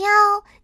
喵，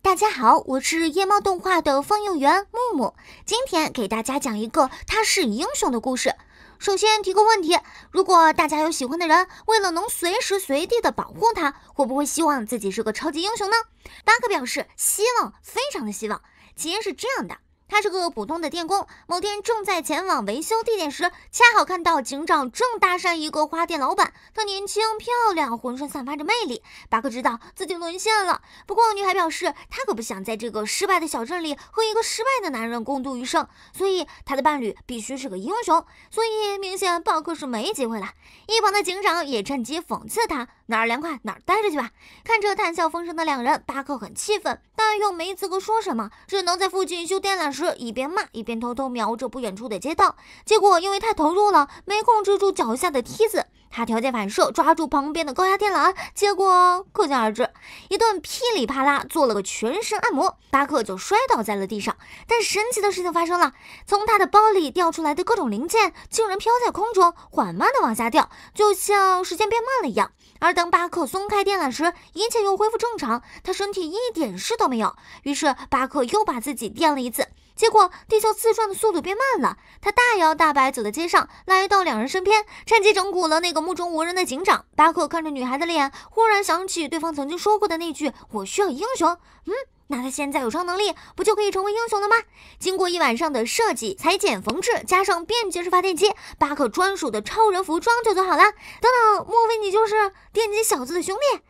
大家好，我是夜猫动画的放映员木木，今天给大家讲一个他是英雄的故事。首先提个问题，如果大家有喜欢的人，为了能随时随地的保护他，会不会希望自己是个超级英雄呢？巴克表示希望，非常的希望。起因是这样的。他是个普通的电工。某天正在前往维修地点时，恰好看到警长正搭讪一个花店老板。他年轻漂亮，浑身散发着魅力。巴克知道自己沦陷了。不过女孩表示，她可不想在这个失败的小镇里和一个失败的男人共度余生，所以她的伴侣必须是个英雄。所以明显巴克是没机会了。一旁的警长也趁机讽刺他：“哪儿凉快哪儿待着去吧。”看着谈笑风生的两人，巴克很气愤，但又没资格说什么，只能在附近修电缆。时，一边骂一边偷偷瞄着不远处的街道，结果因为太投入了，没控制住脚下的梯子，他条件反射抓住旁边的高压电缆，结果可想而知，一顿噼里啪啦做了个全身按摩，巴克就摔倒在了地上。但神奇的事情发生了，从他的包里掉出来的各种零件竟然飘在空中，缓慢的往下掉，就像时间变慢了一样。而当巴克松开电缆时，一切又恢复正常，他身体一点事都没有。于是巴克又把自己电了一次。结果，地球自转的速度变慢了。他大摇大摆走在街上，来到两人身边，趁机整蛊了那个目中无人的警长巴克。看着女孩的脸，忽然想起对方曾经说过的那句：“我需要英雄。”嗯，那他现在有超能力，不就可以成为英雄了吗？经过一晚上的设计、裁剪、缝制，加上便捷式发电机，巴克专属的超人服装就做好了。等等，莫非你就是电击小子的兄弟？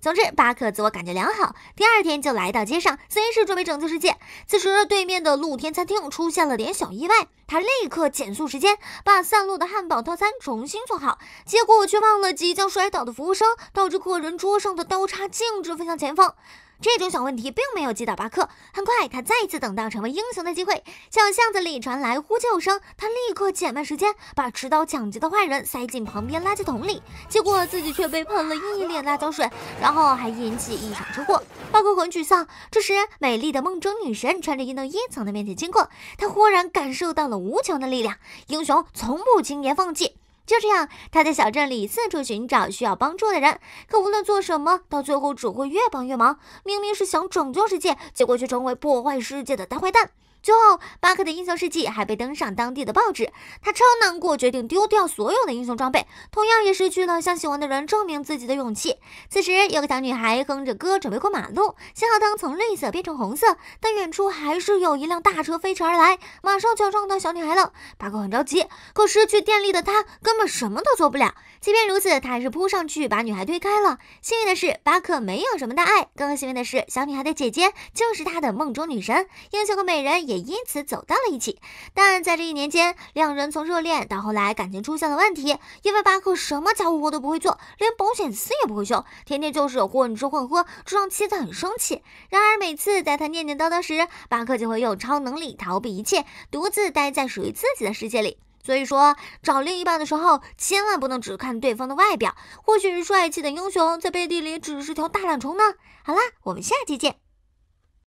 总之，巴克自我感觉良好，第二天就来到街上，随时准备拯救世界。此时，对面的露天餐厅出现了点小意外，他立刻减速时间，把散落的汉堡套餐重新做好，结果却忘了即将摔倒的服务生，导致客人桌上的刀叉径直飞向前方。这种小问题并没有击倒巴克。很快，他再次等到成为英雄的机会。小巷子里传来呼救声，他立刻减慢时间，把持刀抢劫的坏人塞进旁边垃圾桶里。结果自己却被喷了一脸辣椒水，然后还引起一场车祸。巴克很沮丧。这时，美丽的梦中女神穿着运动衣从他面前经过，他忽然感受到了无穷的力量。英雄从不轻言放弃。就这样，他在小镇里四处寻找需要帮助的人，可无论做什么，到最后只会越帮越忙。明明是想拯救世界，结果却成为破坏世界的大坏蛋。最后，巴克的英雄事迹还被登上当地的报纸，他超难过，决定丢掉所有的英雄装备，同样也失去了向喜欢的人证明自己的勇气。此时，有个小女孩哼着歌准备过马路，信号灯从绿色变成红色，但远处还是有一辆大车飞驰而来，马上就要撞到小女孩了。巴克很着急，可失去电力的他根本什么都做不了。即便如此，他还是扑上去把女孩推开了。幸运的是，巴克没有什么大碍。更幸运的是，小女孩的姐姐就是他的梦中女神，英雄和美人。也因此走到了一起，但在这一年间，两人从热恋到后来感情出现了问题，因为巴克什么家务活都不会做，连保险丝也不会修，天天就是混吃混喝，这让妻子很生气。然而每次在他念念叨叨时，巴克就会用超能力逃避一切，独自待在属于自己的世界里。所以说，找另一半的时候，千万不能只看对方的外表，或许帅气的英雄在背地里只是条大懒虫呢。好啦，我们下期见。